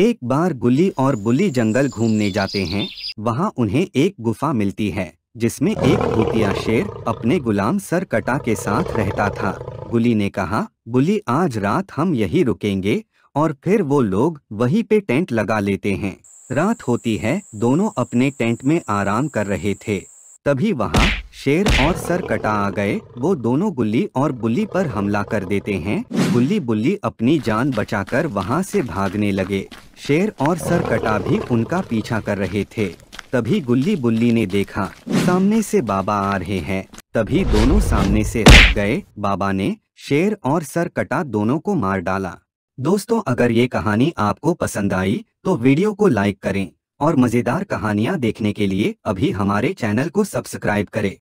एक बार गुल्ली और बुल्ली जंगल घूमने जाते हैं वहाँ उन्हें एक गुफा मिलती है जिसमें एक भूतिया शेर अपने गुलाम सरकटा के साथ रहता था गुली ने कहा बुली आज रात हम यही रुकेंगे और फिर वो लोग वहीं पे टेंट लगा लेते हैं रात होती है दोनों अपने टेंट में आराम कर रहे थे तभी वहाँ शेर और सरकटा आ गए वो दोनों गुल्ली और बुल्ली पर हमला कर देते हैं गुल्ली बुल्ली अपनी जान बचाकर वहाँ ऐसी भागने लगे शेर और सरकटा भी उनका पीछा कर रहे थे तभी गुल्ली बुल्ली ने देखा सामने से बाबा आ रहे हैं तभी दोनों सामने से हट गए बाबा ने शेर और सरकटा दोनों को मार डाला दोस्तों अगर ये कहानी आपको पसंद आई तो वीडियो को लाइक करें और मज़ेदार कहानियाँ देखने के लिए अभी हमारे चैनल को सब्सक्राइब करें